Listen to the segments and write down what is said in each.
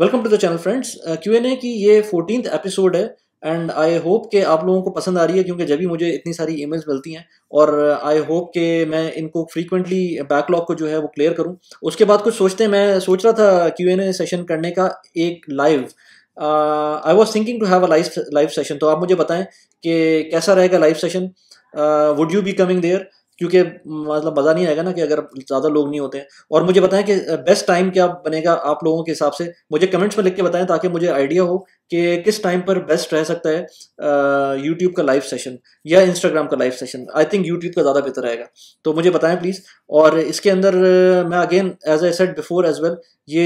Welcome to the channel friends Q N A की ये fourteen episode है and I hope के आप लोगों को पसंद आ रही है क्योंकि जब भी मुझे इतनी सारी ईमेल्स मिलती हैं और आई होप के मैं इनको फ्रीक्वेंटली बैकलॉग को जो है वो क्लियर करूं उसके बाद कुछ सोचते हैं मैं सोच रहा था क्यू एन ए सेशन करने का एक live I was thinking to have a live live session तो आप मुझे बताएं कि कैसा रहेगा live session would you be coming there क्योंकि मतलब मज़ा नहीं आएगा ना कि अगर ज़्यादा लोग नहीं होते हैं और मुझे बताएं कि बेस्ट टाइम क्या बनेगा आप लोगों के हिसाब से मुझे कमेंट्स में लिख के बताएं ताकि मुझे आइडिया हो कि किस टाइम पर बेस्ट रह सकता है यूट्यूब का लाइव सेशन या इंस्टाग्राम का live session I think YouTube का ज़्यादा बेहतर रहेगा तो मुझे बताएं प्लीज़ और इसके अंदर मैं again as I said before as well ये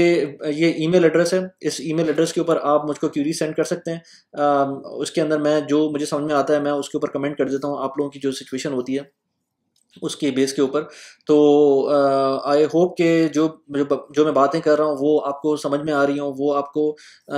ये ईमेल एड्रेस है इस ईमेल एड्रेस के ऊपर आप मुझको क्यूरी सेंड कर सकते हैं उसके अंदर मैं जो मुझे समझ में आता है मैं उसके ऊपर कमेंट कर देता हूँ आप लोगों की जो सिचुएशन होती है उसके बेस के ऊपर तो आई होप के जो जो जो मैं बातें कर रहा हूँ वो आपको समझ में आ रही हूँ वो आपको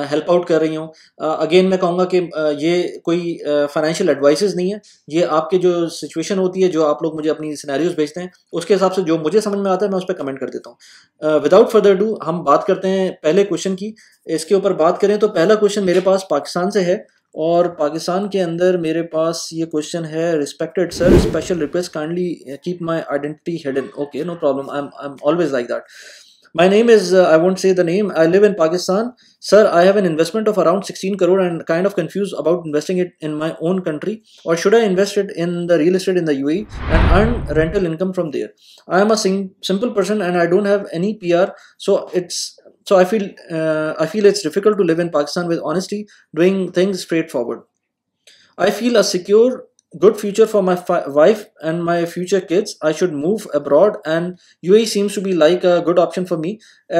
हेल्प आउट कर रही हूँ अगेन मैं कहूँगा कि ये कोई फाइनेंशियल एडवाइसेस नहीं है ये आपके जो सिचुएशन होती है जो आप लोग मुझे अपनी सिनेरियोज भेजते हैं उसके हिसाब से जो मुझे समझ में आता है मैं उस पर कमेंट कर देता हूँ विदाउट फर्दर डू हम बात करते हैं पहले क्वेश्चन की इसके ऊपर बात करें तो पहला क्वेश्चन मेरे पास पाकिस्तान से है और पाकिस्तान के अंदर मेरे पास ये क्वेश्चन है respected sir special request kindly keep my identity hidden okay no problem I I'm always like that. My name is, uh, I won't say the name, I live in Pakistan. Sir, I have an investment of around 16 crore and kind of confused about investing it in my own country or should I invest it in the real estate in the UAE and earn rental income from there? I am a simple person and I don't have any PR, so it's so i feel uh, i feel it's difficult to live in pakistan with honesty doing things straightforward i feel a secure good future for my wife and my future kids i should move abroad and uae seems to be like a good option for me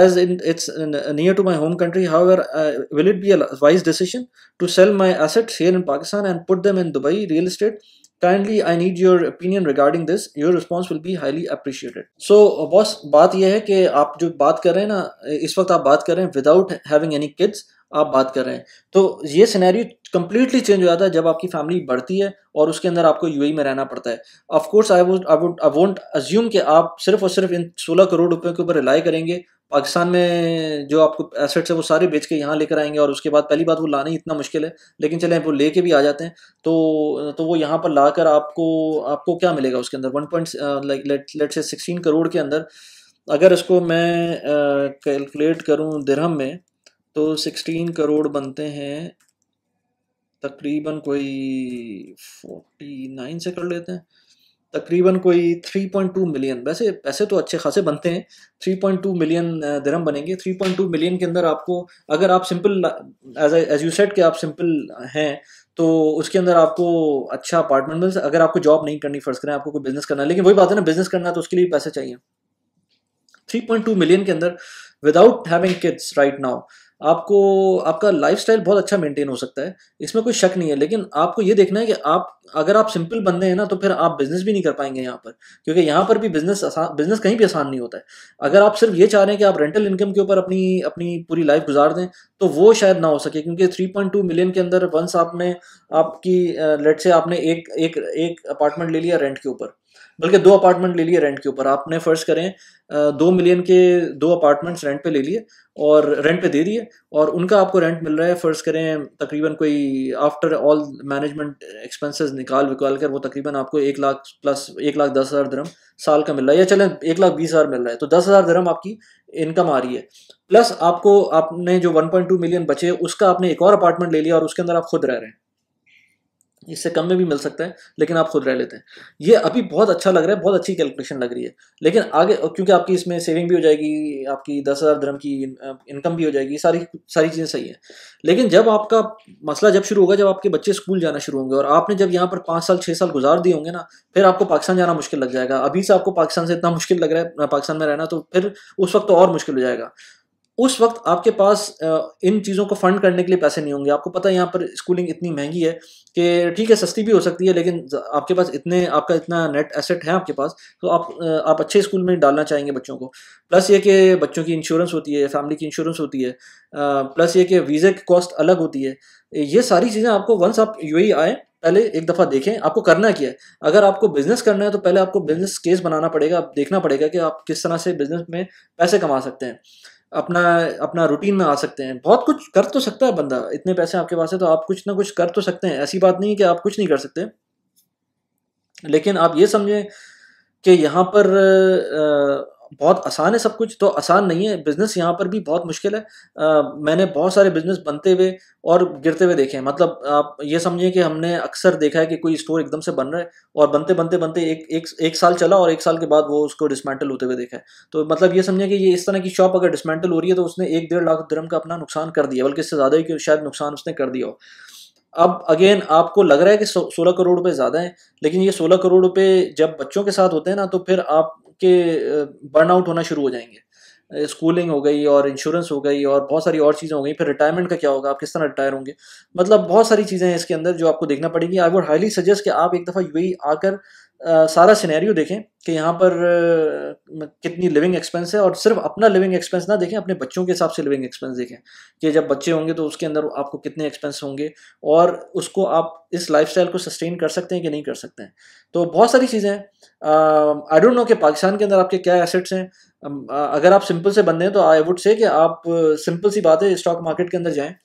as in, it's in, near to my home country however uh, will it be a wise decision to sell my assets here in pakistan and put them in dubai real estate kindly I need your opinion regarding this your response will be highly appreciated so boss बात यह है कि आप जो बात कर रहे हैं ना इस वक्त आप बात कर रहे हैं विदाउट हैविंग एनी किड्स आप बात कर रहे हैं तो ये सिनेरियो कंप्लीटली चेंज हो जाता है जब आपकी फैमिली बढ़ती है और उसके अंदर आपको यू e में रहना पड़ता है of course I would I would I won't assume कि आप सिर्फ और सिर्फ इन सोलह करोड़ रुपये के ऊपर रिलाई करेंगे पाकिस्तान में जो आपको एसेट्स है वो सारे बेच के यहाँ लेकर आएंगे और उसके बाद पहली बात वो लाना ही इतना मुश्किल है लेकिन चले वो लेके भी आ जाते हैं तो तो वो यहाँ पर ला कर आपको आपको क्या मिलेगा उसके अंदर वन पॉइंट लेट से सिक्सटीन करोड़ के अंदर अगर इसको मैं कैलकुलेट करूँ दिरहम में तो सिक्सटीन करोड़ बनते हैं तकरीबन कोई फोर्टी नाइन से कर लेते हैं तकरीबन कोई 3.2 मिलियन वैसे पैसे तो अच्छे खासे बनते हैं 3.2 मिलियन दरम बनेंगे 3.2 मिलियन के अंदर आपको अगर आप simple as as you said के आप सिंपल हैं तो उसके अंदर आपको अच्छा अपार्टमेंट मिल अगर आपको जॉब नहीं करनी फर्ज करें आपको कोई बिजनेस करना है लेकिन वही बात है ना बिजनेस करना है तो उसके लिए पैसे चाहिए थ्री मिलियन के अंदर without having kids right now आपको आपका लाइफ बहुत अच्छा मेंटेन हो सकता है इसमें कोई शक नहीं है लेकिन आपको ये देखना है कि आप अगर आप सिंपल बंदे हैं ना तो फिर आप बिजनेस भी नहीं कर पाएंगे यहाँ पर क्योंकि यहाँ पर भी बिजनेस आसान बिजनेस कहीं भी आसान नहीं होता है अगर आप सिर्फ ये चाह रहे हैं कि आप रेंटल इनकम के ऊपर अपनी अपनी पूरी लाइफ गुजार दें तो वो शायद ना हो सके क्योंकि थ्री मिलियन के अंदर वंस आपने आपकी लेट से आपने एक एक एक अपार्टमेंट ले लिया रेंट के ऊपर बल्कि दो अपार्टमेंट ले लिए रेंट के ऊपर आपने फर्ज करें दो मिलियन के दो अपार्टमेंट्स रेंट पे ले लिए और रेंट पे दे दिए और उनका आपको रेंट मिल रहा है फ़र्ज़ करें तकरीबन कोई आफ्टर ऑल मैनेजमेंट एक्सपेंसेस निकाल विकाल कर वो तकरीबन आपको एक लाख प्लस एक लाख दस हज़ार दरम साल का मिल रहा है या चलें एक लाख बीस हज़ार मिल रहा है तो दस हज़ार दरम आपकी इनकम आ रही है प्लस आपको आपने जो वन पॉइंट टू मिलियन बचे उसका आपने एक और अपार्टमेंट ले लिया और उसके अंदर आप खुद रह रहे हैं इससे कम में भी मिल सकता है लेकिन आप खुद रह लेते हैं ये अभी बहुत अच्छा लग रहा है बहुत अच्छी कैलकुलेशन लग रही है लेकिन आगे क्योंकि आपकी इसमें सेविंग भी हो जाएगी आपकी दस हज़ार धर्म की इनकम भी हो जाएगी सारी सारी चीज़ें सही है लेकिन जब आपका मसला जब शुरू होगा जब आपके बच्चे स्कूल जाना शुरू होंगे और आपने जब यहाँ पर पाँच साल छः साल गुजार दिए होंगे ना फिर आपको पाकिस्तान जाना मुश्किल लग जाएगा अभी से आपको पाकिस्तान से इतना मुश्किल लग रहा है पाकिस्तान में रहना तो फिर उस वक्त तो और मुश्किल हो जाएगा उस वक्त आपके पास इन चीज़ों को फंड करने के लिए पैसे नहीं होंगे आपको पता है यहाँ पर स्कूलिंग इतनी महंगी है कि ठीक है सस्ती भी हो सकती है लेकिन आपके पास इतने आपका इतना नेट एसेट है आपके पास तो आप आप अच्छे स्कूल में डालना चाहेंगे बच्चों को प्लस ये कि बच्चों की इंश्योरेंस होती है फैमिली की इंश्योरेंस होती है प्लस ये कि वीज़े की कॉस्ट अलग होती है ये सारी चीज़ें आपको वंस आप यू e आए पहले एक दफ़ा देखें आपको करना क्या है अगर आपको बिजनेस करना है तो पहले आपको बिजनेस केस बनाना पड़ेगा आप देखना पड़ेगा कि आप किस तरह से बिजनेस में पैसे कमा सकते हैं अपना अपना रूटीन में आ सकते हैं बहुत कुछ कर तो सकता है बंदा इतने पैसे आपके पास है तो आप कुछ ना कुछ कर तो सकते हैं ऐसी बात नहीं है कि आप कुछ नहीं कर सकते लेकिन आप ये समझें कि यहाँ पर बहुत आसान है सब कुछ तो आसान नहीं है बिज़नेस यहाँ पर भी बहुत मुश्किल है आ, मैंने बहुत सारे बिज़नेस बनते हुए और गिरते हुए देखे हैं मतलब आप ये समझिए कि हमने अक्सर देखा है कि कोई स्टोर एकदम से बन रहा है और बनते बनते बनते एक एक, एक साल चला और एक साल के बाद वो उसको डिसमेंटल होते हुए देखा है तो मतलब ये समझिए कि ये इस तरह की शॉप अगर डिसमेंटल हो रही है तो उसने एक डेढ़ लाख धर्म का अपना नुकसान कर दिया बल्कि इससे ज़्यादा ही शायद नुकसान उसने कर दिया हो अब अगेन आपको लग रहा है कि सोलह करोड़ रुपए ज़्यादा है लेकिन ये सोलह करोड़ रुपए जब बच्चों के साथ होते हैं ना तो फिर आप के बर्नआउट होना शुरू हो जाएंगे स्कूलिंग हो गई और इंश्योरेंस हो गई और बहुत सारी और चीज़ें हो गई फिर रिटायरमेंट का क्या होगा आप किस तरह रिटायर होंगे मतलब बहुत सारी चीज़ें हैं इसके अंदर जो आपको देखना पड़ेगी आई वुड हाईली सजेस्ट कि आप एक दफ़ा यू e आकर सारा सिनेरियो देखें कि यहाँ पर कितनी लिविंग एक्सपेंस है और सिर्फ अपना लिविंग एक्सपेंस ना देखें अपने बच्चों के हिसाब से लिविंग एक्सपेंस देखें कि जब बच्चे होंगे तो उसके अंदर आपको कितने एक्सपेंस होंगे और उसको आप इस लाइफस्टाइल को सस्टेन कर सकते हैं कि नहीं कर सकते हैं तो बहुत सारी चीज़ें हैं आई डोंट नो कि पाकिस्तान के अंदर आपके क्या एसेट्स हैं अगर आप सिंपल से बंदे हैं तो आई वुड से कि आप सिंपल सी बात है स्टॉक मार्केट के अंदर जाएँ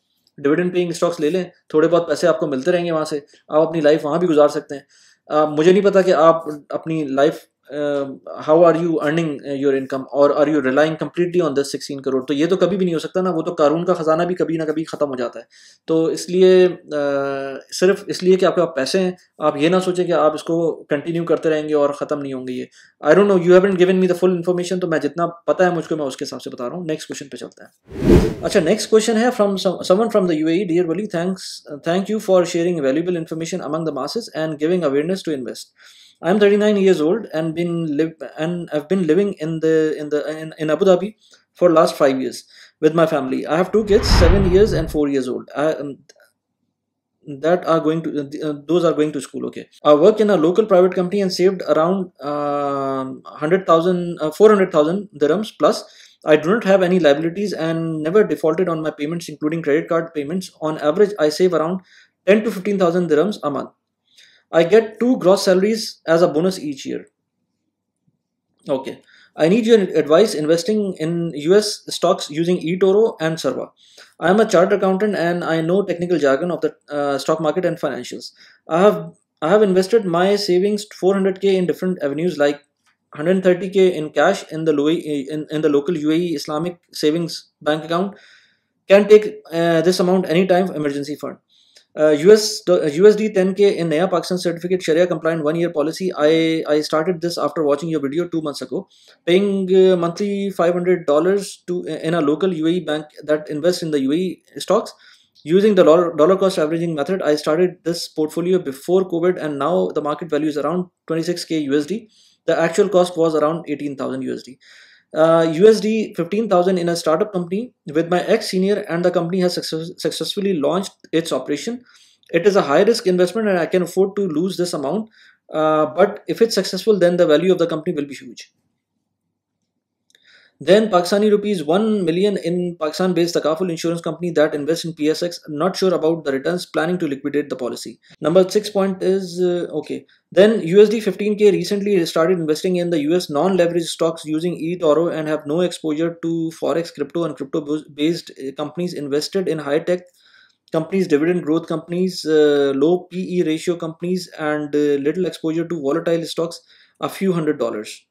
डिविडेंड पेइंग स्टॉक्स ले लें थोड़े बहुत पैसे आपको मिलते रहेंगे वहाँ से आप अपनी लाइफ वहाँ भी गुजार सकते हैं मुझे नहीं पता कि आप अपनी life how are you earning your income और are you you relying on this sixteen crore तो ये तो कभी भी नहीं हो सकता ना वो तो कानून का ख़जाना भी कभी ना कभी ख़त्म हो जाता है तो इसलिए uh, सिर्फ इसलिए कि आपके पास पैसे हैं आप ये ना सोचें कि आप इसको कंटिन्यू करते रहेंगे और ख़त्म नहीं होंगे ये I don't know you haven't given me the full information तो मैं जितना पता है मुझको मैं उसके हिसाब से बता रहा हूँ नेक्स्ट क्वेश्चन पे चलता अच्छा, है अच्छा नेक्स्ट क्वेश्चन है from Saman from the U E dear Wali thanks thank you for sharing valuable information among the masses and giving awareness to invest I'm 39 years old and been live and I've been living in the in the in, in Abu Dhabi for last five years with my family. I have two kids, seven years and four years old. I, um, that are going to uh, those are going to school okay i work in a local private company and saved around um, uh, 100000 uh, 400000 dirhams plus i do not have any liabilities and never defaulted on my payments including credit card payments on average i save around 10 to 15000 dirhams a month I get two gross salaries as a bonus each year. Okay. I need your advice investing in US stocks using eToro and Serva. I am a chartered accountant and I know technical jargon of the uh, stock market and financials. I have I have invested my savings 400k in different avenues like 130k in cash in the in, in the local UAE Islamic savings bank account. Can take uh, this amount anytime emergency fund uh, US USD uh, 10k in Naya Pakistan certificate Sharia compliant one year policy. I I started this after watching your video two months ago, paying uh, monthly 500 dollars to uh, in a local UAE bank that invests in the UAE stocks. Using the dollar, dollar cost averaging method, I started this portfolio before COVID, and now the market value is around 26k USD. The actual cost was around 18,000 USD uh, USD 15,000 in a startup company with my ex senior, and the company has success successfully launched its operation. It is a high risk investment, and I can afford to lose this amount. Uh, but if it's successful, then the value of the company will be huge. Then Pakistani rupees 1 million in Pakistan based Takaful insurance company that invests in PSX. Not sure about the returns, planning to liquidate the policy. Number 6 point is uh, okay. Then USD 15k recently started investing in the US non leveraged stocks using eToro and have no exposure to forex, crypto, and crypto based uh, companies invested in high tech companies, dividend growth companies, uh, low PE ratio companies, and uh, little exposure to volatile stocks. A few hundred dollars.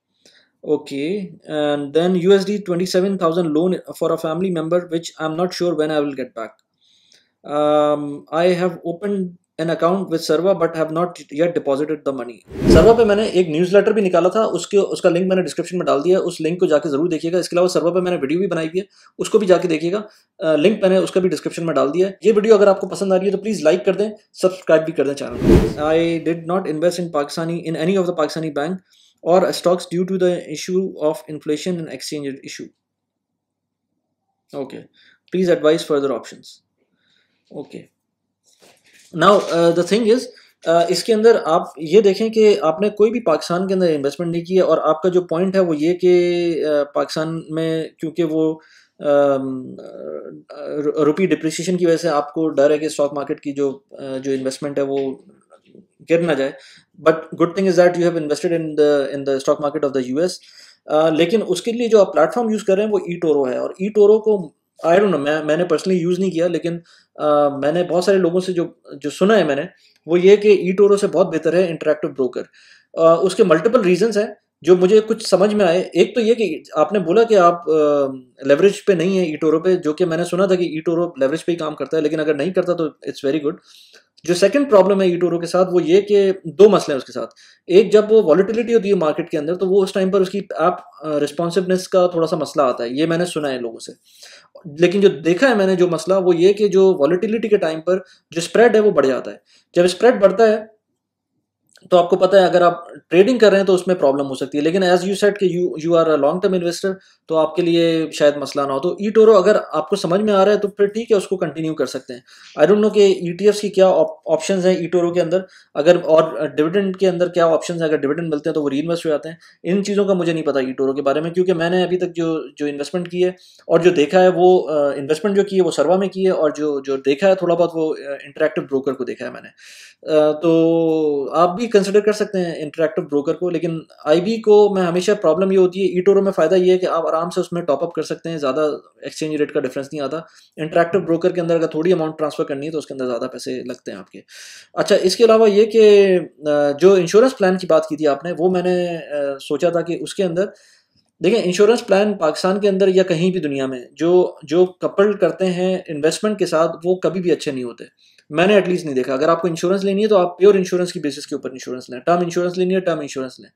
okay and then usd 27000 loan for a family member which i'm not sure when i will get back um, i have opened an account with Sarwa but have not yet deposited the money Sarwa पे मैंने एक news letter भी निकाला था उसके उसका link मैंने description में डाल दिया उस लिंक को जाकर जरूर देखिएगा इसके अलावा सर्वा पे मैंने वीडियो भी बनाई हुई है उसको भी जाकर देखिएगा लिंक मैंने उसका भी डिस्क्रिप्शन में डाल दिया ये वीडियो अगर आपको पसंद आ रही है तो प्लीज़ लाइक कर दें सब्सक्राइब भी कर दें channel I did not invest in Pakistani in any of the Pakistani bank or stocks due to the issue of inflation and exchange issue. Okay, please advise further options. Okay. Now uh, the thing is uh, इसके अंदर आप ये देखें कि आपने कोई भी पाकिस्तान के अंदर इन्वेस्टमेंट नहीं किया और आपका जो पॉइंट है वो ये कि uh, पाकिस्तान में क्योंकि वो रुपी um, डिप्रिसिएशन uh, की वजह से आपको डर है कि स्टॉक मार्केट की जो uh, जो इन्वेस्टमेंट है वो गिर ना जाए but good thing is that you have invested in the in the stock market of the US लेकिन उसके लिए जो आप प्लेटफॉर्म यूज़ कर रहे हैं वो ई टोरो है और ई टोरो को आई डोंट नो मैं मैंने पर्सनली यूज़ नहीं किया लेकिन uh, मैंने बहुत सारे लोगों से जो जो सुना है मैंने वो ये कि ई टोरो से बहुत बेहतर है इंटरेक्टिव ब्रोकर uh, उसके मल्टीपल रीजंस हैं जो मुझे कुछ समझ में आए एक तो ये कि आपने बोला कि आप लेवरेज uh, पे नहीं है ई टोरो पे जो कि मैंने सुना था कि ई टोरो लेवरेज पे ही काम करता है लेकिन अगर नहीं करता तो इट्स वेरी गुड जो सेकंड प्रॉब्लम है ईटोरो के साथ वो ये कि दो मसले हैं उसके साथ एक जब वो वॉलिटिलिटी होती है मार्केट के अंदर तो वो उस टाइम पर उसकी ऐप रिस्पॉन्सिवनेस का थोड़ा सा मसला आता है ये मैंने सुना है लोगों से लेकिन जो देखा है मैंने जो मसला वो ये कि जो वॉलिटिलिटी के टाइम पर जो स्प्रेड है वो बढ़ जाता है जब स्प्रेड बढ़ता है तो आपको पता है अगर आप ट्रेडिंग कर रहे हैं तो उसमें प्रॉब्लम हो सकती है लेकिन एज यू सेट कि you you are a long term investor तो आपके लिए शायद मसला ना हो तो ई टोरो अगर आपको समझ में आ रहा है तो फिर ठीक है उसको कंटिन्यू कर सकते हैं आई डोंट नो कि ई e टी की क्या ऑप्शंस हैं ई टोरो के अंदर अगर और डिविडेंड के अंदर क्या ऑप्शंस हैं अगर डिविडेंड मिलते हैं तो वो री हो जाते हैं इन चीज़ों का मुझे नहीं पता ई टोरो के बारे में क्योंकि मैंने अभी तक जो जो इन्वेस्टमेंट की है और जो देखा है वो इन्वेस्टमेंट जो की है वो सर्वा में की है और जो जो देखा है थोड़ा बहुत वो इंटरेक्टिव ब्रोकर को देखा है मैंने तो आप भी कंसिडर कर सकते हैं इंटरेक्टिव ब्रोकर को लेकिन आई को मैं हमेशा प्रॉब्लम ये होती है ई टोरो में फ़ायदा ये है कि आप आराम से उसमें टॉपअप कर सकते हैं ज़्यादा एक्सचेंज रेट का डिफरेंस नहीं आता इंटरेक्टिव ब्रोकर के अंदर अगर थोड़ी अमाउंट ट्रांसफ़र करनी है तो उसके अंदर ज़्यादा पैसे लगते हैं आपके अच्छा इसके अलावा ये कि जो इंश्योरेंस प्लान की बात की थी आपने वो मैंने सोचा था कि उसके अंदर देखिए इंश्योरेंस प्लान पाकिस्तान के अंदर या कहीं भी दुनिया में जो जो कपल करते हैं इन्वेस्टमेंट के साथ वो कभी भी अच्छे नहीं होते मैंने एटलीस्ट नहीं देखा अगर आपको इंश्योरेंस लेनी है तो आप प्योर इंश्योरेंस की बेसिस के ऊपर इंश्योरेंस लें टर्म इंश्योरेंस लेनी है टर्म इंश्योरेंस लें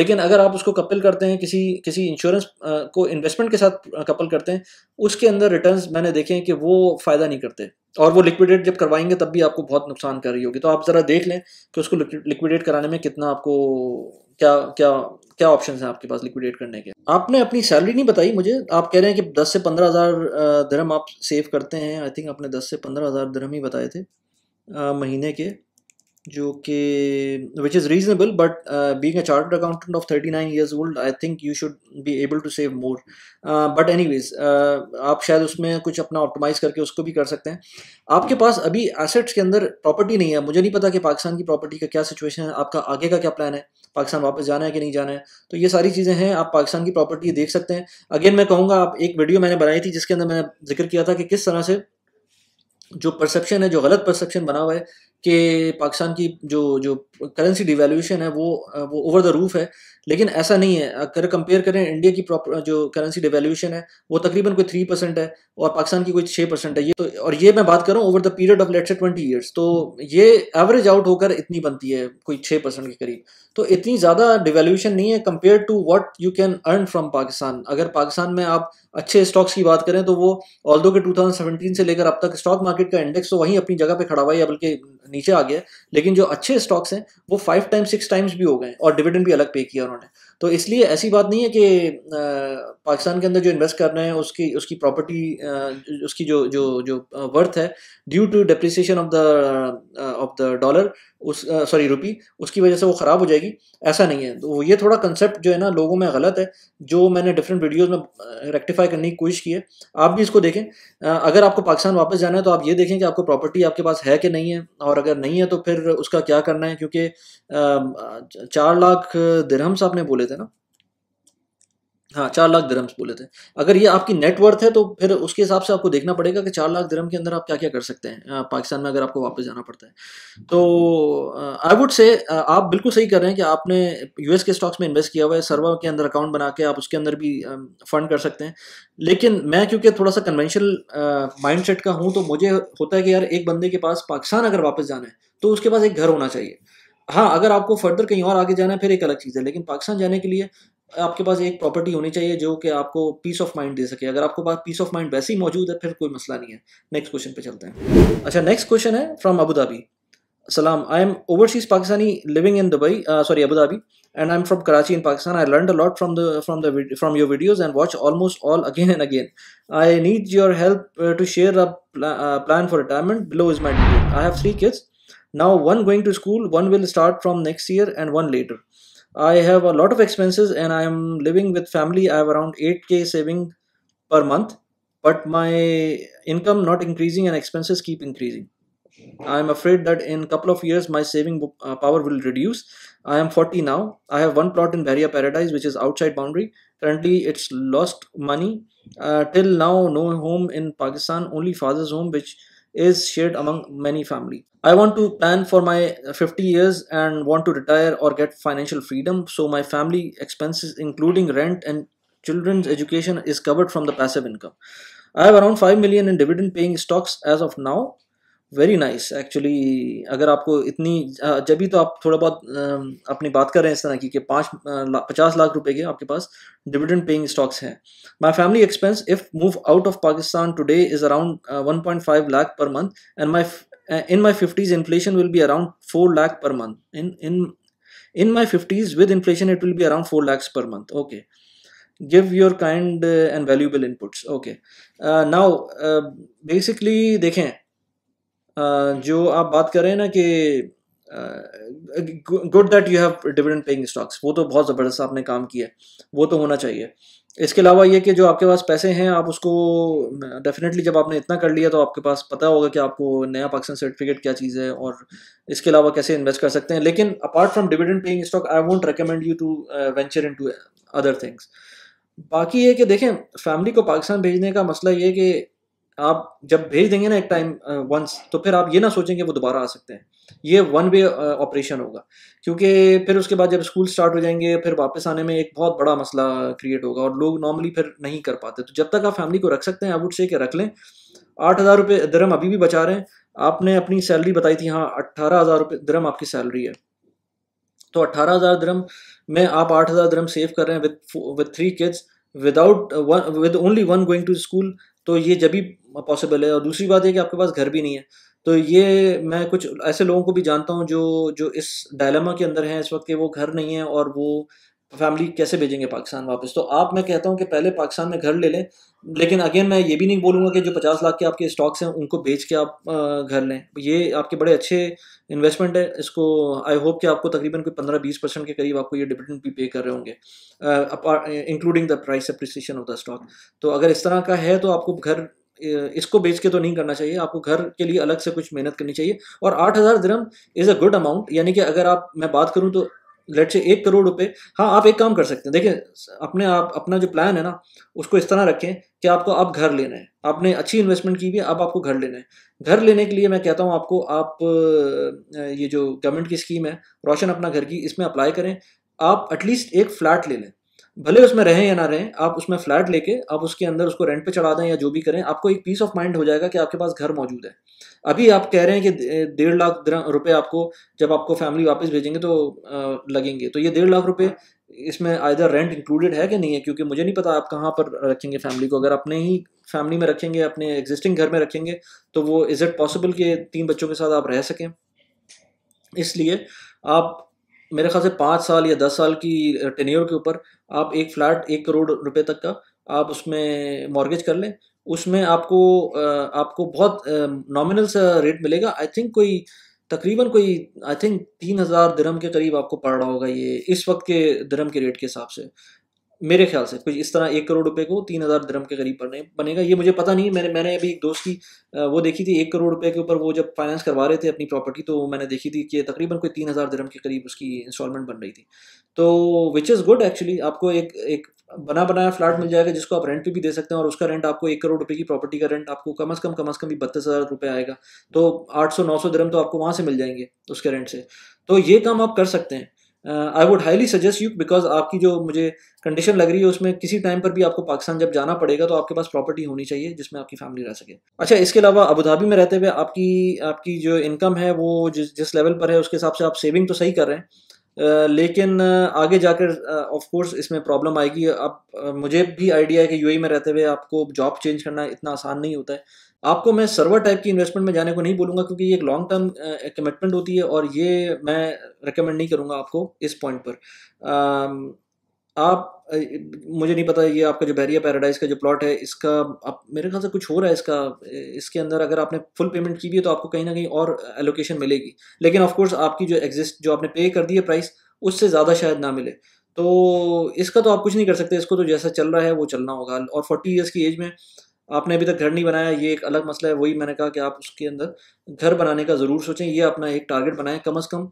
लेकिन अगर आप उसको कपल करते हैं किसी किसी इंश्योरेंस को इन्वेस्टमेंट के साथ कपल करते हैं उसके अंदर रिटर्न मैंने देखे हैं कि वो फ़ायदा नहीं करते और वो लिक्विडेट जब करवाएंगे तब भी आपको बहुत नुकसान कर रही होगी तो आप ज़रा देख लें कि उसको लिक्विडेट कराने में कितना आपको क्या क्या क्या ऑप्शन हैं आपके पास लिक्विडेट करने के आपने अपनी सैलरी नहीं बताई मुझे आप कह रहे हैं कि दस से पंद्रह हज़ार धर्म आप सेव करते हैं आई थिंक आपने दस से पंद्रह हज़ार धर्म ही बताए थे आ, महीने के जो कि which is reasonable but being a chart accountant of thirty nine years old I think you should be able to save more but anyways आप शायद उसमें कुछ अपना ऑप्टोमाइज करके उसको भी कर सकते हैं आपके पास अभी एसेट्स के अंदर प्रॉपर्टी नहीं है मुझे नहीं पता कि पाकिस्तान की प्रॉपर्टी का क्या सिचुएशन है आपका आगे का क्या प्लान है पाकिस्तान वापस जाना है कि नहीं जाना है तो ये सारी चीज़ें हैं आप पाकिस्तान की प्रॉपर्टी देख सकते हैं अगेन मैं कहूँगा आप एक वीडियो मैंने बनाई थी जिसके अंदर मैंने जिक्र किया था कि किस तरह से जो परसेप्शन है जो गलत परसेप्शन बना हुआ है कि पाकिस्तान की जो जो करेंसी डिवेल्यूशन है वो वो ओवर द रूफ है लेकिन ऐसा नहीं है अगर कंपेयर करें इंडिया की प्रॉपर जो करेंसी डिवेल्यूशन है वो तकरीबन कोई थ्री परसेंट है और पाकिस्तान की कोई छः परसेंट है ये तो और ये मैं बात करूँ over the period of let's twenty years तो ये एवरेज आउट होकर इतनी बनती है कोई छः परसेंट के करीब तो इतनी ज़्यादा डिवेल्यूशन नहीं है compare to what you can earn from Pakistan अगर पाकिस्तान में आप अच्छे स्टॉक्स की बात करें तो वो ऑल दो के टू से लेकर अब तक स्टॉक मार्केट का इंडेक्स तो वहीं अपनी जगह पर खड़ा हुआ है बल्कि नीचे आ गया लेकिन जो अच्छे स्टॉक्स हैं वो फाइव टाइम्स सिक्स टाइम्स भी हो गए और डिविडेंड भी अलग पे किया उन्होंने तो इसलिए ऐसी बात नहीं है कि पाकिस्तान के अंदर जो इन्वेस्ट कर रहे हैं उसकी उसकी प्रॉपर्टी उसकी जो जो जो वर्थ है due to depreciation of the of the dollar उस सॉरी रुपी उसकी वजह से वो ख़राब हो जाएगी ऐसा नहीं है तो ये थोड़ा कंसेप्ट जो है ना लोगों में गलत है जो मैंने डिफरेंट वीडियोस में रेक्टिफाई करने की कोशिश की है आप भी इसको देखें अगर आपको पाकिस्तान वापस जाना है तो आप ये देखें कि आपको प्रॉपर्टी आपके पास है कि नहीं है और अगर नहीं है तो फिर उसका क्या करना है क्योंकि चार लाख दिरहम्स आपने बोले थे ना हाँ चार लाख दरम्स बोले थे अगर ये आपकी नेटवर्थ है तो फिर उसके हिसाब से आपको देखना पड़ेगा कि चार लाख दरम के अंदर आप क्या क्या कर सकते हैं पाकिस्तान में अगर आपको वापस जाना पड़ता है तो आई वुड से आप बिल्कुल सही कर रहे हैं कि आपने यूएस के स्टॉक्स में इन्वेस्ट किया हुआ है सर्वा के अंदर अकाउंट बना के आप उसके अंदर भी फंड कर सकते हैं लेकिन मैं क्योंकि थोड़ा सा कन्वेंशनल माइंड का हूँ तो मुझे होता है कि यार एक बंदे के पास पाकिस्तान अगर वापस जाना है तो उसके पास एक घर होना चाहिए हाँ अगर आपको फर्दर कहीं और आगे जाना है फिर एक अलग चीज़ है लेकिन पाकिस्तान जाने के लिए आपके पास एक प्रॉपर्टी होनी चाहिए जो कि आपको पीस ऑफ माइंड दे सके अगर आपको पास पीस ऑफ माइंड वैसे ही मौजूद है फिर कोई मसला नहीं है नेक्स्ट क्वेश्चन पे चलते हैं अच्छा नेक्स्ट क्वेश्चन है फ्रॉम अबू धाबी सलाम I am overseas Pakistani living in Dubai sorry Abu Dhabi and I am from Karachi in Pakistan I learn a lot from the from the your videos and watch almost all again and again I need your help to share a plan for retirement below is my degree I have three kids now one going to school one will start from next year and one later I have a lot of expenses and I am living with family. I have around 8k saving per month, but my income not increasing and expenses keep increasing. I am afraid that in couple of years my saving uh, power will reduce. I am 40 now. I have one plot in Barrier Paradise which is outside boundary. Currently it's lost money. Uh, till now no home in Pakistan, only father's home which is shared among many family. I want to plan for my 50 years and want to retire or get financial freedom. So my family expenses, including rent and children's education, is covered from the passive income. I have around 5 million in dividend paying stocks as of now. Very nice, actually. अगर आपको इतनी जब भी तो आप थोड़ा बहुत अपनी बात कर रहे हैं इस तरह की कि पाँच पचास लाख रुपए के आपके पास dividend-paying stocks हैं My family expense if move out of Pakistan today is around 1.5 lakh per month, and my uh, in my 50s inflation will be around 4 lakh per month in in in my 50s with inflation it will be around 4 lakhs per month okay give your kind uh, and valuable inputs okay uh, now uh, basically dekhen uh, jo aap baat kar rahe hain na ki good that you have dividend paying stocks वो तो बहुत ज़बरदस्त आपने काम किया वो तो होना चाहिए इसके अलावा ये कि जो आपके पास पैसे हैं आप उसको डेफिनेटली जब आपने इतना कर लिया तो आपके पास पता होगा कि आपको नया पाकिस्तान सर्टिफिकेट क्या चीज़ है और इसके अलावा कैसे इन्वेस्ट कर सकते हैं लेकिन apart from dividend paying stock I won't recommend you to venture into other things बाकी ये कि देखें फैमिली को पाकिस्तान भेजने का मसला ये कि आप जब भेज देंगे ना एक टाइम वंस uh, तो फिर आप ये ना सोचें कि वो दोबारा आ सकते हैं ये वन वे ऑपरेशन होगा क्योंकि फिर उसके बाद जब स्कूल स्टार्ट हो जाएंगे फिर वापस आने में एक बहुत बड़ा मसला क्रिएट होगा और लोग नॉर्मली फिर नहीं कर पाते तो जब तक आप फैमिली को रख सकते हैं आई वुड से कि रख लें आठ हज़ार रुपये दरम अभी भी बचा रहे हैं आपने अपनी सैलरी बताई थी हाँ अट्ठारह हज़ार रुपये दरम आपकी सैलरी है तो अट्ठारह हज़ार दरम में आप आठ हज़ार दरम सेव कर रहे हैं with three kids without with only one going to school तो ये जब भी पॉसिबल है और दूसरी बात है कि आपके पास घर भी नहीं है तो ये मैं कुछ ऐसे लोगों को भी जानता हूँ जो जो इस डायलमा के अंदर हैं इस वक्त के वो घर नहीं है और वो फैमिली कैसे भेजेंगे पाकिस्तान वापस तो आप मैं कहता हूँ कि पहले पाकिस्तान में घर ले लें लेकिन अगेन मैं ये भी नहीं बोलूँगा कि जो पचास लाख के आपके स्टॉक्स हैं उनको बेच के आप घर लें ये आपके बड़े अच्छे इन्वेस्टमेंट है इसको आई होप कि आपको तकरीबन कोई पंद्रह बीस परसेंट के करीब आपको ये डिविडेंड भी पे कर रहे होंगे including the price appreciation of the stock तो अगर इस तरह का है तो आपको घर इसको बेच के तो नहीं करना चाहिए आपको घर के लिए अलग से कुछ मेहनत करनी चाहिए और आठ हज़ार दरम इज़ अ गुड अमाउंट यानी कि अगर आप मैं बात करूँ तो लेट से एक करोड़ रुपए हाँ आप एक काम कर सकते हैं देखिए अपने आप अपना जो प्लान है ना उसको इस तरह रखें कि आपको अब घर लेना है आपने अच्छी इन्वेस्टमेंट की भी है अब आपको घर लेना है घर लेने के लिए मैं कहता हूँ आपको आप ये जो गवर्नमेंट की स्कीम है रोशन अपना घर की इसमें अप्लाई करें आप एटलीस्ट एक फ्लैट ले लें भले उसमें रहें या ना रहें आप उसमें फ्लैट लेके आप उसके अंदर उसको रेंट पे चढ़ा दें या जो भी करें आपको एक पीस ऑफ माइंड हो जाएगा कि आपके पास घर मौजूद है अभी आप कह रहे हैं कि डेढ़ लाख रुपए आपको जब आपको फैमिली वापस भेजेंगे तो लगेंगे तो ये डेढ़ लाख रुपए इसमें आइधर रेंट इंक्लूडेड है कि नहीं है क्योंकि मुझे नहीं पता आप कहाँ पर रखेंगे फैमिली को अगर अपने ही फैमिली में रखेंगे अपने एग्जिस्टिंग घर में रखेंगे तो वो इज़ इट पॉसिबल कि तीन बच्चों के साथ आप रह सकें इसलिए आप मेरे ख्याल से पाँच साल या दस साल की टेन्योर के ऊपर आप एक फ्लैट एक करोड़ रुपए तक का आप उसमें मॉर्गेज कर लें उसमें आपको आपको बहुत नॉमिनल सा रेट मिलेगा आई थिंक कोई तकरीबन कोई आई थिंक तीन हज़ार दरम के करीब आपको पड़ रहा होगा ये इस वक्त के दरम के रेट के हिसाब से मेरे ख्याल से कुछ इस तरह एक करोड़ रुपए को तीन हज़ार धर्म के करीब पड़ने बनेगा ये मुझे पता नहीं मैंने मैंने अभी एक दोस्त की वो देखी थी एक करोड़ रुपए के ऊपर वो जब फाइनेंस करवा रहे थे अपनी प्रॉपर्टी तो मैंने देखी थी कि तकरीबन कोई तीन हज़ार धर्म के करीब उसकी इंस्टॉलमेंट बन रही थी तो विच इज़ गुड एक्चुअली आपको एक एक बना बनाया फ्लैट मिल जाएगा जिसको आप रेंट पे भी दे सकते हैं और उसका रेंट आपको एक करोड़ रुपए की प्रॉपर्टी का रेंट आपको कम अज़ कम कम अज़ कम भी बत्तीस हज़ार रुपये आएगा तो आठ सौ नौ सौ तो आपको वहाँ से मिल जाएंगे उसके रेंट से तो ये काम आप कर सकते हैं I would highly suggest you because आपकी जो मुझे कंडीशन लग रही है उसमें किसी टाइम पर भी आपको पाकिस्तान जब जाना पड़ेगा तो आपके पास प्रॉपर्टी होनी चाहिए जिसमें आपकी फैमिली रह सके अच्छा इसके अलावा अबूधाबी में रहते हुए आपकी आपकी जो इनकम है वो जिस जिस लेवल पर है उसके हिसाब से आप सेविंग तो सही कर रहे हैं uh, लेकिन uh, आगे जाकर ऑफ uh, कोर्स इसमें प्रॉब्लम आएगी अब मुझे भी आइडिया है कि यूएई e में रहते हुए आपको जॉब चेंज करना इतना आसान नहीं होता है आपको मैं सर्वर टाइप की इन्वेस्टमेंट में जाने को नहीं बोलूंगा क्योंकि ये एक लॉन्ग टर्म कमिटमेंट होती है और ये मैं रिकमेंड नहीं करूंगा आपको इस पॉइंट पर uh, आप मुझे नहीं पता ये आपका जो बैरिया पैराडाइज का जो प्लॉट है इसका आप मेरे ख्याल से कुछ हो रहा है इसका इसके अंदर अगर आपने फुल पेमेंट की भी है तो आपको कहीं ना कहीं और एलोकेशन मिलेगी लेकिन ऑफकोर्स आपकी जो एग्जिस्ट जो आपने पे कर दी है प्राइस उससे ज़्यादा शायद ना मिले तो इसका तो आप कुछ नहीं कर सकते इसको तो जैसा चल रहा है वो चलना होगा और फोर्टी ईयर्स की एज में आपने अभी तक घर नहीं बनाया ये एक अलग मसला है वही मैंने कहा कि आप उसके अंदर घर बनाने का ज़रूर सोचें ये अपना एक टारगेट बनाएं कम अज़ come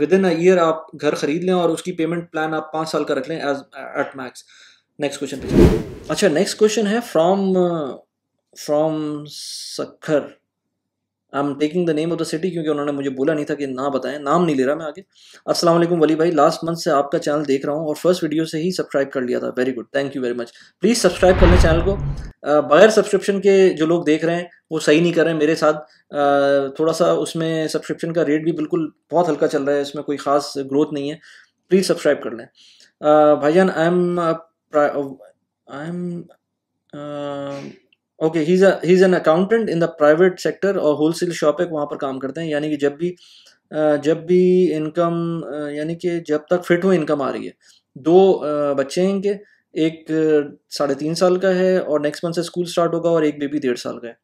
with in a year आप घर ख़रीद लें और उसकी पेमेंट प्लान आप पाँच साल का रख लें age at max next question अच्छा नेक्स्ट क्वेश्चन है from from Sukkur I am taking the name of the city क्योंकि उन्होंने मुझे बोला नहीं था कि ना बताएं नाम नहीं ले रहा मैं आगे अस्सलाम वालेकुम वली भाई लास्ट मंथ से आपका चैनल देख रहा हूँ और फर्स्ट वीडियो से ही सब्सक्राइब कर लिया था very good thank you very much please subscribe कर लें चैनल को बगैर सब्सक्रिप्शन के जो लोग देख रहे हैं वो सही नहीं कर रहे हैं मेरे साथ थोड़ा सा उसमें सब्सक्रिप्शन का रेट भी बिल्कुल बहुत हल्का चल रहा है इसमें कोई खास ग्रोथ नहीं है प्लीज़ सब्सक्राइब कर लें भाईजान I am I am okay he is an accountant in the private sector और होलसेल शॉप है वहाँ पर काम करते हैं यानी कि जब भी जब भी इनकम यानी कि जब तक फिट हो इनकम आ रही है दो बच्चे हैं इनके एक साढ़े तीन साल का है और नेक्स्ट मंथ से स्कूल स्टार्ट होगा और एक बेबी डेढ़ साल का है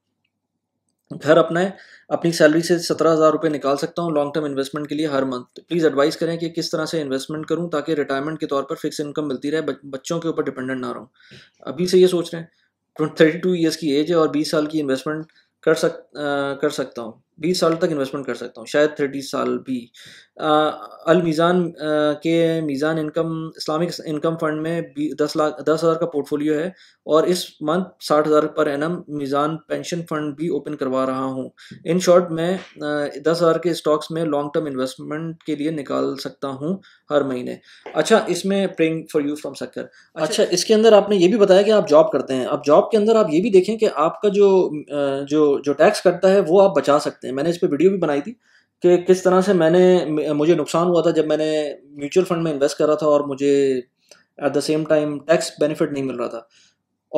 घर अपना है अपनी सैलरी से सत्रह हज़ार रुपये निकाल सकता हूँ लॉन्ग टर्म इन्वेस्टमेंट के लिए हर मंथ प्लीज़ एडवाइस करें कि किस तरह से इन्वेस्टमेंट करूँ ताकि रिटायरमेंट के तौर पर फिक्स इनकम मिलती रहे बच्चों के ऊपर डिपेंडेंट ना रहूँ अभी से ये सोच रहे हैं थर्टी टू ईयर्स की एज है और बीस साल की इन्वेस्टमेंट कर सक आ, कर सकता हूँ बीस साल तक इन्वेस्टमेंट कर सकता हूँ शायद थर्टी साल भी अल मीज़ान के Meezan income Islamic income fund में दस लाख दस हज़ार का पोर्टफोलियो है और इस मंथ साठ हज़ार पर एनम मीज़ान पेंशन फंड भी ओपन करवा रहा हूँ इन शॉर्ट मैं दस हज़ार के स्टॉक्स में लॉन्ग टर्म इन्वेस्टमेंट के लिए निकाल सकता हूँ हर महीने अच्छा इसमें praying for you from Sukkur अच्छा इसके अंदर आपने ये भी बताया कि आप जॉब करते हैं अब जॉब के अंदर आप ये भी देखें कि आपका जो जो जो टैक्स कटता है वो आप बचा सकते हैं हैं मैंने इस पर वीडियो भी बनाई थी कि किस तरह से मैंने मुझे नुकसान हुआ था जब मैंने म्यूचुअल फंड में इन्वेस्ट करा था और मुझे at the same time tax benefit नहीं मिल रहा था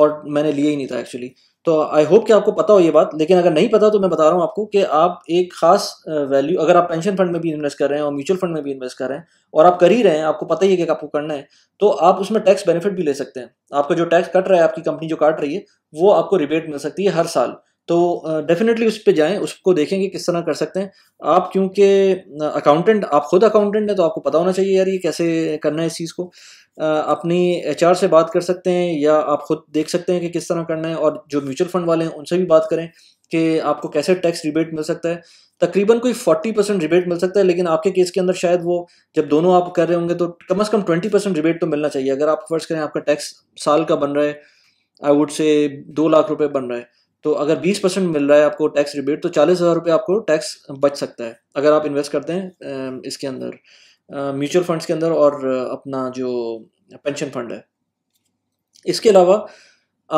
और मैंने लिया ही नहीं था एक्चुअली तो आई होप कि आपको पता हो ये बात लेकिन अगर नहीं पता तो मैं बता रहा हूँ आपको कि आप एक खास वैल्यू अगर आप पेंशन फंड में भी इन्वेस्ट कर रहे हैं और म्यूचुअल फंड में भी इन्वेस्ट कर रहे हैं और आप कर ही रहे हैं आपको पता ही है कि आपको करना है तो आप उसमें टैक्स बेनिफिट भी ले सकते हैं आपका जो टैक्स कट रहा है आपकी कंपनी जो काट रही है वो आपको रिबेट मिल सकती है हर साल तो डेफिनेटली उस पर जाएँ उसको देखें कि किस तरह कर सकते हैं आप क्योंकि अकाउंटेंट आप खुद अकाउंटेंट हैं तो आपको पता होना चाहिए यार ये कैसे करना है इस चीज़ को अपनी एच से बात कर सकते हैं या आप खुद देख सकते हैं कि किस तरह करना है और जो म्यूचुअल फंड वाले हैं उनसे भी बात करें कि आपको कैसे टैक्स रिबेट मिल सकता है तकरीबन कोई फोर्टी परसेंट रिबेट मिल सकता है लेकिन आपके केस के अंदर शायद वो जब दोनों आप कर रहे होंगे तो कम से कम ट्वेंटी परसेंट रिबेट तो मिलना चाहिए अगर आप फर्ज करें आपका टैक्स साल का बन रहा है आई वुड से दो लाख रुपए बन रहा है तो अगर 20 परसेंट मिल रहा है आपको टैक्स रिबेट तो चालीस हज़ार रुपये आपको टैक्स बच सकता है अगर आप इन्वेस्ट करते हैं इसके अंदर म्यूचुअल फंड्स के अंदर और अपना जो पेंशन फंड है इसके अलावा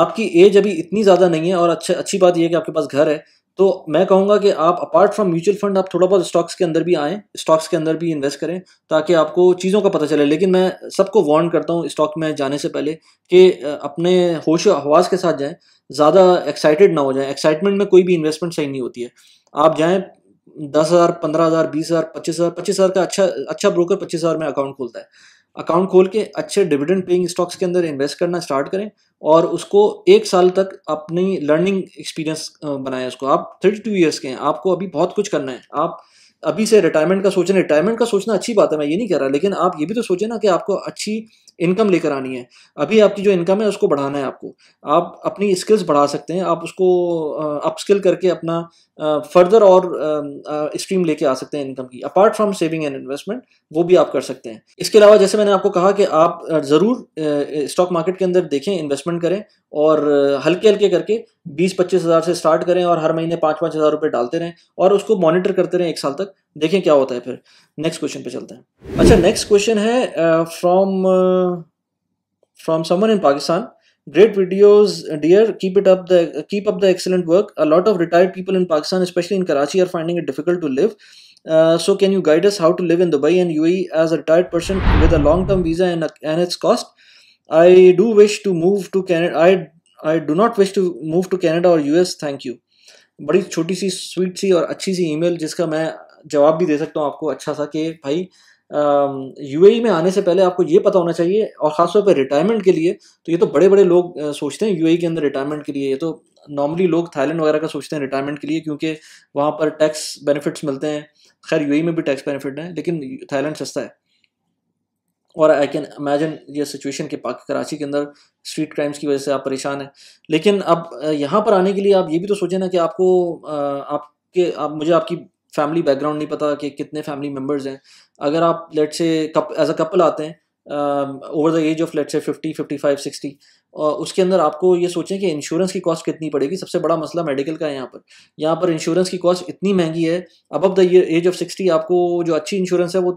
आपकी एज अभी इतनी ज़्यादा नहीं है और अच्छा अच्छी बात यह है कि आपके पास घर है तो मैं कहूँगा कि आप अपार्ट फ्रॉम म्यूचुअल फंड आप थोड़ा बहुत स्टॉक्स के अंदर भी आएँ स्टॉक्स के अंदर भी इन्वेस्ट करें ताकि आपको चीज़ों का पता चले लेकिन मैं सबको वार्न करता हूँ स्टॉक में जाने से पहले कि अपने होश हवास के साथ जाएँ ज़्यादा एक्साइटेड ना हो जाएँ एक्साइटमेंट में कोई भी इन्वेस्टमेंट सही नहीं होती है आप जाएँ दस हज़ार पंद्रह हज़ार बीस हज़ार पच्चीस हज़ार पच्चीस हज़ार का अच्छा अच्छा ब्रोकर पच्चीस हज़ार में अकाउंट खोलता है अकाउंट खोल के अच्छे डिविडेंड पेइंग स्टॉक्स के अंदर इन्वेस्ट करना स्टार्ट करें और उसको एक साल तक अपनी लर्निंग एक्सपीरियंस बनाएं उसको आप थर्टी टू ईयर्स के हैं आपको अभी बहुत कुछ करना है आप अभी से रिटायरमेंट का सोचें रिटायरमेंट का सोचना अच्छी बात है मैं ये नहीं कह रहा लेकिन आप ये भी तो सोचें ना कि आपको अच्छी इनकम लेकर आनी है अभी आपकी जो इनकम है उसको बढ़ाना है आपको आप अपनी स्किल्स बढ़ा सकते हैं आप उसको अपस्किल करके अपना फर्दर और स्ट्रीम लेके आ सकते हैं इनकम की apart from saving and investment वो भी आप कर सकते हैं इसके अलावा जैसे मैंने आपको कहा कि आप ज़रूर स्टॉक मार्केट के अंदर देखें इन्वेस्टमेंट करें और हल्के हल्के करके बीस पच्चीस हज़ार से स्टार्ट करें और हर महीने पाँच पाँच हज़ार रुपये डालते रहें और उसको मॉनिटर करते रहें एक साल तक देखें क्या होता है फिर नेक्स्ट क्वेश्चन पे चलते हैं अच्छा नेक्स्ट क्वेश्चन है from from Saman in Pakistan great videos uh, dear keep it up the keep up the excellent work a lot of retired people in pakistan especially in karachi are finding it difficult to live uh, so can you guide us how to live in dubai and uae as a retired person with a long term visa and, a, and its cost i do wish to move to canada i i do not wish to move to canada or us thank you बड़ी छोटी सी sweet सी और अच्छी सी email जिसका मैं जवाब भी दे सकता हूँ आपको अच्छा सा कि भाई यूएई e में आने से पहले आपको ये पता होना चाहिए और ख़ासतौर पर रिटायरमेंट के लिए तो ये तो बड़े बड़े लोग सोचते हैं यूएई e के अंदर रिटायरमेंट के लिए ये तो नॉर्मली लोग थाईलैंड वगैरह का सोचते हैं रिटायरमेंट के लिए क्योंकि वहाँ पर टैक्स बेनिफिट्स मिलते हैं खैर यू e में भी टैक्स बेनिफिट हैं लेकिन थाईलैंड सस्ता है और आई कैन इमेजिन ये सिचुएशन कि पाकि कराची के अंदर स्ट्रीट क्राइम्स की वजह से आप परेशान हैं लेकिन अब यहाँ पर आने के लिए आप ये भी तो सोचें ना कि आपको आपके आप मुझे आपकी फैमिली बैकग्राउंड नहीं पता कि कितने फैमिली मेम्बर्स हैं अगर आप लेट से एज अ कपल आते हैं over the age of let से फिफ्टी फिफ्टी फाइव सिक्सटी उसके अंदर आपको ये सोचें कि इंश्योरेंस की कॉस्ट कितनी पड़ेगी सबसे बड़ा मसला मेडिकल का है यहाँ पर यहाँ पर इंश्योरेंस की कॉस्ट इतनी महंगी है अब अब द एज ऑफ सिक्सटी आपको जो अच्छी इंश्योरेंस है वो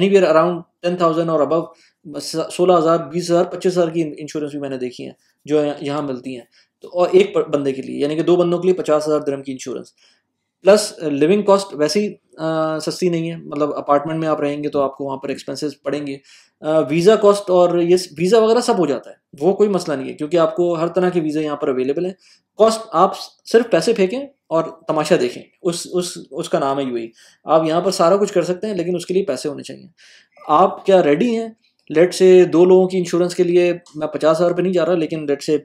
anywhere around ten thousand और अबव सोलह हज़ार बीस हज़ार पच्चीस हज़ार की इंश्योरेंस भी मैंने देखी है जो यहाँ मिलती हैं तो और एक बंदे के लिए यानी कि दो बंदों के लिए पचास हज़ार दरम की इंश्योरेंस प्लस लिविंग कॉस्ट वैसे ही आ, सस्ती नहीं है मतलब अपार्टमेंट में आप रहेंगे तो आपको वहाँ पर एक्सपेंसेस पड़ेंगे वीज़ा कॉस्ट और ये वीज़ा वगैरह सब हो जाता है वो कोई मसला नहीं है क्योंकि आपको हर तरह के वीज़ा यहाँ पर अवेलेबल है कॉस्ट आप सिर्फ पैसे फेंकें और तमाशा देखें उस उस उसका नाम है यू e। आप यहाँ पर सारा कुछ कर सकते हैं लेकिन उसके लिए पैसे होने चाहिए आप क्या रेडी हैं लेट से दो लोगों की इंश्योरेंस के लिए मैं पचास हज़ार रुपये नहीं जा रहा लेकिन लेट से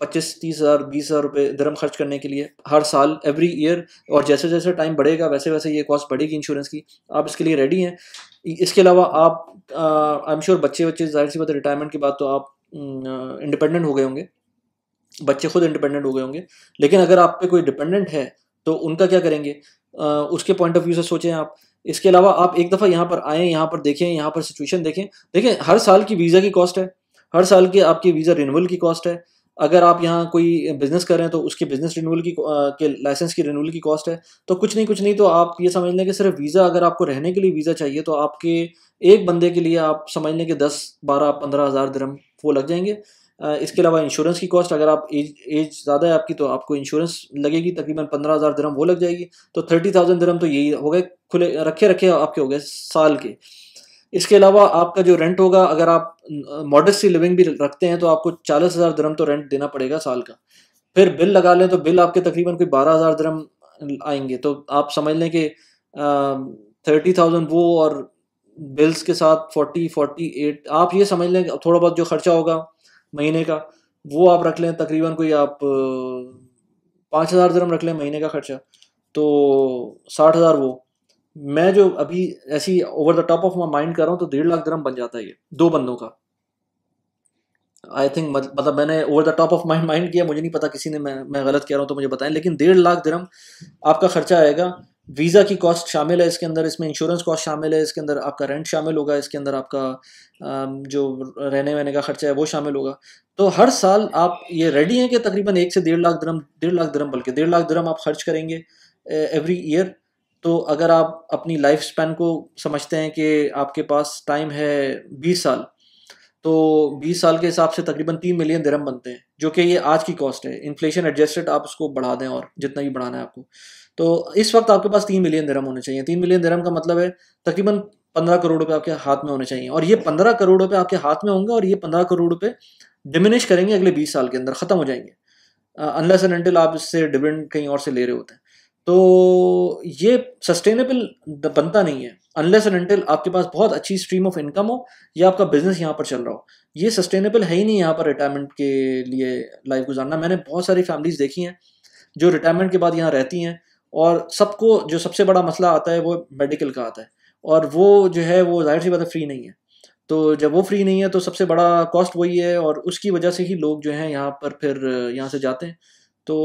पच्चीस तीस हज़ार बीस हज़ार रुपये धर्म खर्च करने के लिए हर साल एवरी ईयर और जैसे जैसे टाइम बढ़ेगा वैसे वैसे ये कॉस्ट बढ़ेगी इंश्योरेंस की आप इसके लिए रेडी हैं इसके अलावा आप आई एम श्योर बच्चे बच्चे जाहिर सी बात रिटायरमेंट के बाद तो आप इंडिपेंडेंट हो गए होंगे बच्चे खुद इंडिपेंडेंट हो गए होंगे लेकिन अगर आप पे कोई डिपेंडेंट है तो उनका क्या करेंगे आ, उसके पॉइंट ऑफ व्यू से सोचें आप इसके अलावा आप एक दफ़ा यहाँ पर आएँ यहाँ पर देखें यहाँ पर सिचुएशन देखें देखें हर साल की वीज़ा की कॉस्ट है हर साल की आपकी वीज़ा रिनवल की कॉस्ट है अगर आप यहाँ कोई बिज़नेस कर रहे हैं तो उसके बिज़नेस रिन्यूअल की के लाइसेंस की रिन्यूअल की कॉस्ट है तो कुछ नहीं कुछ नहीं तो आप ये समझ लें कि सिर्फ वीज़ा अगर आपको रहने के लिए वीज़ा चाहिए तो आपके एक बंदे के लिए आप समझ लें कि दस बारह पंद्रह हज़ार दरम वो लग जाएंगे इसके अलावा इंश्योरेंस की कॉस्ट अगर आप एज एज ज़्यादा है आपकी तो आपको इंश्योरेंस लगेगी तकरीबन पंद्रह हज़ार दरम वो लग जाएगी तो थर्टी थाउजेंड दरम तो यही हो गए खुले रखे रखे आपके हो गए साल के इसके अलावा आपका जो रेंट होगा अगर आप मॉडर्स सी लिविंग भी रखते हैं तो आपको चालीस हज़ार दरम तो रेंट देना पड़ेगा साल का फिर बिल लगा लें तो बिल आपके तकरीबन कोई बारह हज़ार दरम आएंगे तो आप समझ लें कि थर्टी थाउजेंड वो और बिल्स के साथ फोर्टी फोर्टी एट आप ये समझ लें थोड़ा बहुत जो खर्चा होगा महीने का वो आप रख लें तकरीबन कोई आप पाँच हज़ार दरम रख लें महीने का खर्चा तो साठ हज़ार वो मैं जो अभी ऐसी over the top of my mind कर रहा हूँ तो डेढ़ लाख दरम बन जाता है ये दो बंदों का आई थिंक मतलब मैंने over the top of mind mind किया मुझे नहीं पता किसी ने मैं मैं गलत कह रहा हूँ तो मुझे बताएं लेकिन डेढ़ लाख दरम आपका खर्चा आएगा वीज़ा की कॉस्ट शामिल है इसके अंदर इसमें इंश्योरेंस कॉस्ट शामिल है इसके अंदर आपका रेंट शामिल होगा इसके अंदर आपका जो रहने वहने का खर्चा है वो शामिल होगा तो हर साल आप ये रेडी हैं कि तकरीबन एक से डेढ़ लाख दरम डेढ़ लाख दरम बल्कि डेढ़ लाख दरम आप खर्च करेंगे एवरी ईयर तो अगर आप अपनी लाइफ स्पैन को समझते हैं कि आपके पास टाइम है बीस साल तो बीस साल के हिसाब से तकरीबन तीन मिलियन दरम बनते हैं जो कि ये आज की कॉस्ट है इन्फ्लेशन एडजस्टेड आप उसको बढ़ा दें और जितना भी बढ़ाना है आपको तो इस वक्त आपके पास तीन मिलियन दरम होने चाहिए तीन मिलियन दरम का मतलब है तकरीबन पंद्रह करोड़ रुपये आपके हाथ में होने चाहिए और ये पंद्रह करोड़ रुपये आपके हाथ में होंगे और ये पंद्रह करोड़ रुपये डिमिनिश करेंगे अगले बीस साल के अंदर ख़त्म हो जाएंगे अनलेस एंड आप इससे डिविडेंड कहीं और से ले रहे होते हैं तो ये सस्टेनेबल बनता नहीं है अनलेस एंड अनटिल आपके पास बहुत अच्छी स्ट्रीम ऑफ इनकम हो या आपका बिजनेस यहाँ पर चल रहा हो ये सस्टेनेबल है ही नहीं यहाँ पर रिटायरमेंट के लिए लाइफ गुजारना मैंने बहुत सारी फैमिलीज देखी हैं जो रिटायरमेंट के बाद यहाँ रहती हैं और सबको जो सबसे बड़ा मसला आता है वो मेडिकल का आता है और वो जो है वो जाहिर सी बात है फ्री नहीं है तो जब वो फ्री नहीं है तो सबसे बड़ा कॉस्ट वही है और उसकी वजह से ही लोग जो हैं यहाँ पर फिर यहाँ से जाते हैं तो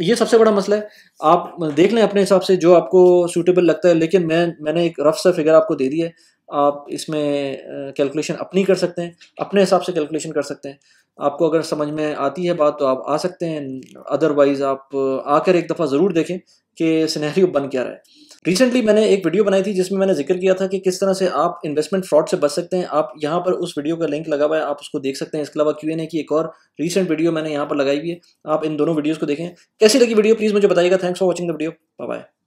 ये सबसे बड़ा मसला है आप देख लें अपने हिसाब से जो आपको सूटेबल लगता है लेकिन मैं मैंने एक रफ सा फिगर आपको दे दी है आप इसमें कैलकुलेशन अपनी कर सकते हैं अपने हिसाब से कैलकुलेशन कर सकते हैं आपको अगर समझ में आती है बात तो आप आ सकते हैं अदरवाइज़ आप आकर एक दफ़ा ज़रूर देखें कि सिनेरियो बन क्या रहा है रिसेंटली मैंने एक वीडियो बनाई थी जिसमें मैंने जिक्र किया था कि किस तरह से आप इन्वेस्टमेंट फ्रॉड से बच सकते हैं आप यहाँ पर उस वीडियो का लिंक लगा हुआ है आप उसको देख सकते हैं इसके अलावा क्यों नहीं ए की एक और रीसेंट वीडियो मैंने यहाँ पर लगाई हुई है आप इन दोनों वीडियोज़ को देखें कैसी लगी वीडियो प्लीज़ मुझे बताइएगा thanks for watching the video bye